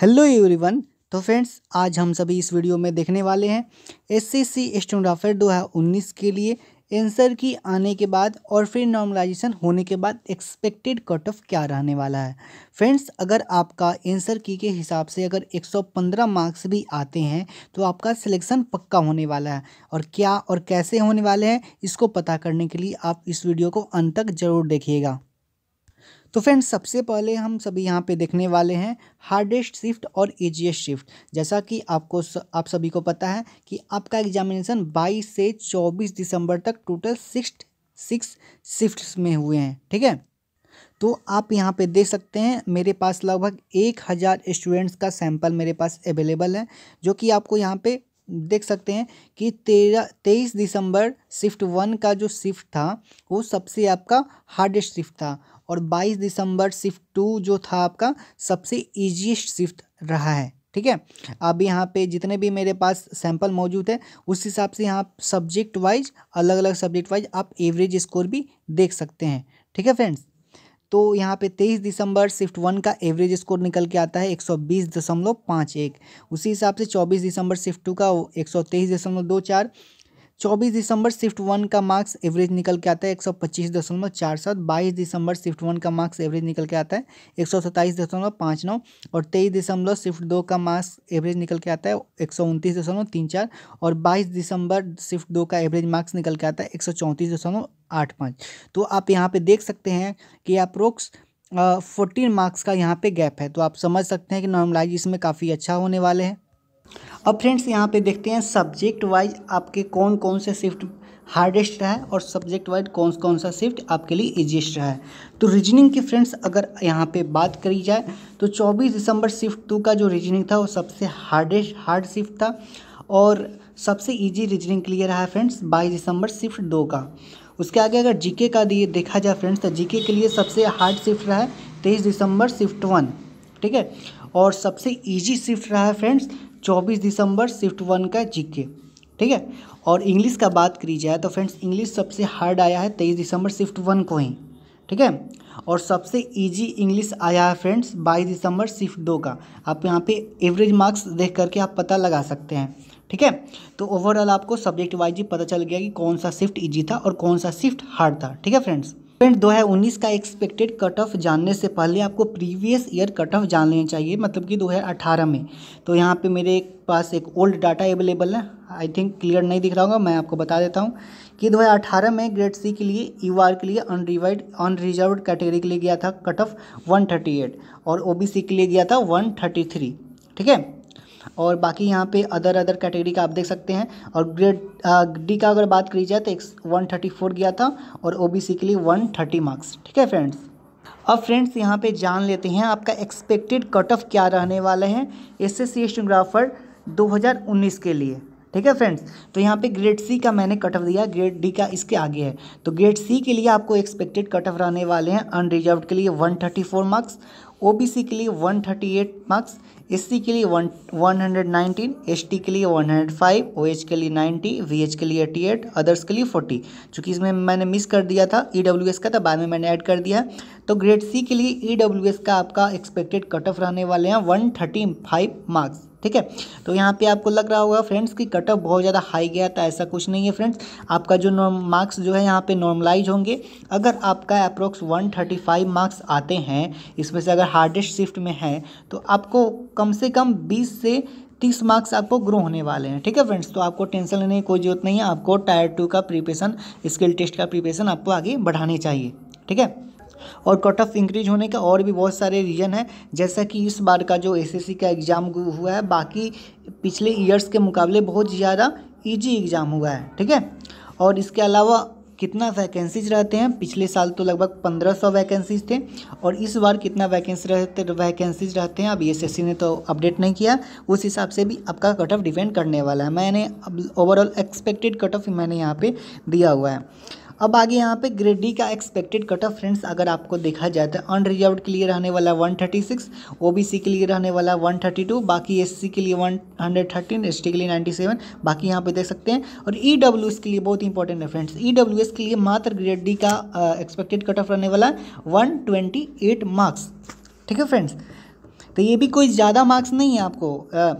hello everyone तो friends आज हम सभी इस वीडियो में देखने वाले हैं सी स्टूडेंट अफेयर दो हज़ार उन्नीस के लिए आंसर की आने के बाद और फिर नॉर्मलाइजेशन होने के बाद एक्सपेक्टेड कट ऑफ क्या रहने वाला है फ्रेंड्स अगर आपका आंसर की के हिसाब से अगर 115 मार्क्स भी आते हैं तो आपका सिलेक्शन पक्का होने वाला है और क्या और कैसे होने वाले हैं इसको पता करने के लिए आप इस वीडियो को अंत तक जरूर देखिएगा तो फ्रेंड्स सबसे पहले हम सभी यहाँ पे देखने वाले हैं हार्डेस्ट शिफ्ट और ईजीएस्ट शिफ्ट जैसा कि आपको आप सभी को पता है कि आपका एग्जामिनेशन 22 से 24 दिसंबर तक टोटल सिक्स सिक्स शिफ्ट में हुए हैं ठीक है तो आप यहाँ पे देख सकते हैं मेरे पास लगभग एक हज़ार स्टूडेंट्स का सैंपल मेरे पास अवेलेबल है जो कि आपको यहाँ पे देख सकते हैं कि तेरह तेईस दिसंबर शिफ्ट वन का जो शिफ्ट था वो सबसे आपका हार्डेस्ट शिफ्ट था और बाईस दिसंबर शिफ्ट टू जो था आपका सबसे ईजिएस्ट शिफ्ट रहा है ठीक है अब यहाँ पे जितने भी मेरे पास सैंपल मौजूद है उस हिसाब से यहाँ सब्जेक्ट वाइज अलग अलग सब्जेक्ट वाइज आप एवरेज स्कोर भी देख सकते हैं ठीक है फ्रेंड्स तो यहाँ पे तेईस दिसंबर शिफ्ट वन का एवरेज स्कोर निकल के आता है एक सौ बीस दशमलव पाँच एक उसी हिसाब से चौबीस दिसंबर शिफ्ट टू का एक सौ तेईस दशमलव दो चार 24 दिसंबर शिफ्ट वन का मार्क्स एवरेज निकल के आता है एक सौ पच्चीस दशमलव चार सात बाईस दिसंबर शिफ्ट वन का मार्क्स एवरेज निकल के आता है एक सौ सत्ताईस दशमलव पाँच नौ और तेईस दिसंबर शिफ्ट दो का मार्क्स एवरेज निकल के आता है एक सौ उनतीस दशमलव तीन चार और बाईस दिसंबर शिफ्ट दो का एवरेज मार्क्स निकल के आता है एक सौ चौंतीस दशमलव आठ पाँच तो आप यहाँ पर देख सकते हैं कि अप्रोक्स फोर्टीन मार्क्स का यहाँ पर गैप है तो आप समझ सकते हैं कि नॉर्मलाइज इसमें काफ़ी अच्छा होने वाले हैं अब फ्रेंड्स यहाँ पे देखते हैं सब्जेक्ट वाइज आपके कौन कौन से शिफ्ट हार्डेस्ट रहा है और सब्जेक्ट वाइज कौन कौन सा शिफ्ट आपके लिए ईजिएस्ट रहा है तो रीजनिंग की फ्रेंड्स अगर यहाँ पे बात करी जाए तो 24 दिसंबर शिफ्ट टू का जो रीजनिंग था वो सबसे हार्डेस्ट हार्ड शिफ्ट था और सबसे इजी रीजनिंग के लिए रहा है फ्रेंड्स 22 दिसंबर शिफ्ट दो का उसके आगे अगर जीके का दिए देखा जाए फ्रेंड्स तो जीके के लिए सबसे हार्ड शिफ्ट रहा है तेईस दिसंबर शिफ्ट वन ठीक है और सबसे इजी शिफ्ट रहा है फ्रेंड्स 24 दिसंबर शिफ्ट वन का जीके ठीक है और इंग्लिश का बात करी जाए तो फ्रेंड्स इंग्लिश सबसे हार्ड आया है तेईस दिसंबर शिफ्ट वन को ही ठीक है और सबसे इजी इंग्लिश आया है फ्रेंड्स बाईस दिसंबर शिफ्ट दो का आप यहाँ पे एवरेज मार्क्स देख करके आप पता लगा सकते हैं ठीक है तो ओवरऑल आपको सब्जेक्ट वाइज ही पता चल गया कि कौन सा शिफ्ट ईजी था और कौन सा शिफ्ट हार्ड था ठीक है फ्रेंड्स फ्रेंड 2019 का एक्सपेक्टेड कट ऑफ जानने से पहले आपको प्रीवियस ईयर कट ऑफ जान लेना चाहिए मतलब कि 2018 में तो यहाँ पे मेरे पास एक ओल्ड डाटा अवेलेबल है आई थिंक क्लियर नहीं दिख रहा होगा मैं आपको बता देता हूँ कि 2018 में ग्रेड सी के लिए यू e आर के लिए अनरिवाइड अनरिजर्व कैटेगरी के लिए गया था कट ऑफ एट और ओ के लिए गया था थ्री ठीक है और बाकी यहाँ पे अदर अदर कैटेगरी का आप देख सकते हैं और ग्रेड डी का अगर बात करी जाए तो एक वन थर्टी फोर गया था और ओ बी सी के लिए वन थर्टी मार्क्स ठीक है फ्रेंड्स अब फ्रेंड्स यहाँ पे जान लेते हैं आपका एक्सपेक्टेड कट ऑफ क्या रहने वाला है एस एस सी दो हज़ार उन्नीस के लिए ठीक है फ्रेंड्स तो यहाँ पे ग्रेड सी का मैंने कट ऑफ दिया ग्रेड डी का इसके आगे है तो ग्रेड सी के लिए आपको एक्सपेक्टेड कट ऑफ रहने वाले हैं अनरिजर्व के लिए 134 मार्क्स ओबीसी के लिए 138 मार्क्स एस के लिए one one hundred nineteen S के लिए वन हंड्रेड फाइव ओ के लिए नाइन्टी वी के लिए एट्टी एट अदर्स के लिए फोर्टी चूँकि इसमें मैंने मिस कर दिया था ई e का था तो बाद में मैंने ऐड कर दिया तो ग्रेड सी के लिए ई e का आपका एक्सपेक्टेड कट ऑफ रहने वाले हैं वन थर्टी फाइव मार्क्स ठीक है तो यहाँ पे आपको लग रहा होगा फ्रेंड्स कि कट ऑफ बहुत ज़्यादा हाई गया था ऐसा कुछ नहीं है फ्रेंड्स आपका जो मार्क्स जो है यहाँ पे नॉर्मलाइज होंगे अगर आपका अप्रोक्स 135 मार्क्स आते हैं इसमें से अगर हार्डेस्ट शिफ्ट में है तो आपको कम से कम बीस से तीस मार्क्स आपको ग्रो होने वाले हैं ठीक है फ्रेंड्स तो आपको टेंशन लेने की कोई जरूरत नहीं है आपको टायर टू का प्रिपरेशन स्किल टेस्ट का प्रिपरेशन आपको आगे बढ़ानी चाहिए ठीक है और कट ऑफ इंक्रीज होने का और भी बहुत सारे रीज़न है जैसा कि इस बार का जो एस का एग्ज़ाम हुआ है बाकी पिछले ईयर्स के मुकाबले बहुत ज़्यादा ईजी एग्ज़ाम हुआ है ठीक है और इसके अलावा कितना वैकेंसीज रहते हैं पिछले साल तो लगभग पंद्रह सौ वैकेंसीज थे और इस बार कितना वैकेंसी रहते वैकेंसीज रहते हैं अब एस ने तो अपडेट नहीं किया उस हिसाब से भी आपका कट ऑफ डिपेंड करने वाला है मैंने ओवरऑल एक्सपेक्टेड कट ऑफ मैंने यहाँ पे दिया हुआ है अब आगे यहाँ पे ग्रेड डी का एक्सपेक्टेड कट ऑफ फ्रेंड्स अगर आपको देखा जाए तो अनरिजर्व के लिए रहने वाला 136 ओबीसी के लिए रहने वाला 132 बाकी एससी के लिए 113 एसटी के लिए 97 बाकी यहाँ पे देख सकते हैं और एस e के लिए बहुत इंपॉर्टेंट है फ्रेंड्स एस e के लिए मात्र ग्रेड डी का एक्सपेक्टेड कट ऑफ रहने वाला वन मार्क्स ठीक है फ्रेंड्स तो ये भी कोई ज़्यादा मार्क्स नहीं है आपको आ,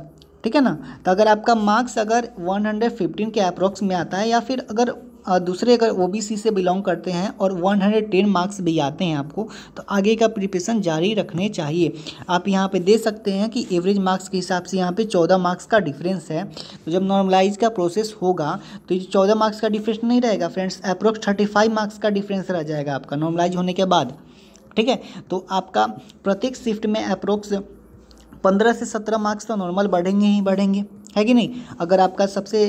ठीक है ना तो अगर आपका मार्क्स अगर 115 के अप्रोक्स में आता है या फिर अगर दूसरे अगर ओ से बिलोंग करते हैं और 110 मार्क्स भी आते हैं आपको तो आगे का प्रिपरेशन जारी रखने चाहिए आप यहाँ पे दे सकते हैं कि एवरेज मार्क्स के हिसाब से यहाँ पे 14 मार्क्स का डिफरेंस है तो जब नॉर्मलाइज का प्रोसेस होगा तो ये चौदह मार्क्स का डिफरेंस नहीं रहेगा फ्रेंड्स अप्रोक्स थर्टी मार्क्स का डिफरेंस रह जाएगा आपका नॉर्मलाइज होने के बाद ठीक है तो आपका प्रत्येक शिफ्ट में अप्रोक्स पंद्रह से सत्रह मार्क्स तो नॉर्मल बढ़ेंगे ही बढ़ेंगे है कि नहीं अगर आपका सबसे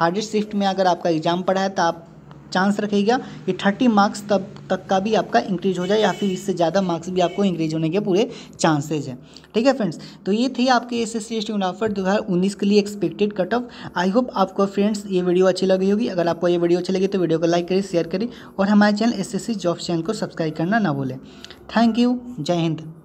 हार्डेस्ट शिफ्ट में अगर आपका एग्ज़ाम पड़ा है तो आप चांस रखेगा कि थर्टी मार्क्स तब तक का भी आपका इंक्रीज हो जाए या फिर इससे ज़्यादा मार्क्स भी आपको इंक्रीज होने के पूरे चांसेज हैं ठीक है फ्रेंड्स तो ये थी आपके S S C S T मुनाफर दो हज़ार उन्नीस के लिए expected cut off I hope आपको फ्रेंड्स ये वीडियो अच्छी लगी होगी अगर आपको ये वीडियो अच्छी लगी तो वीडियो को लाइक करें शेयर करें और हमारे channel S S C job channel को सब्सक्राइब करना ना भूलें थैंक यू जय हिंद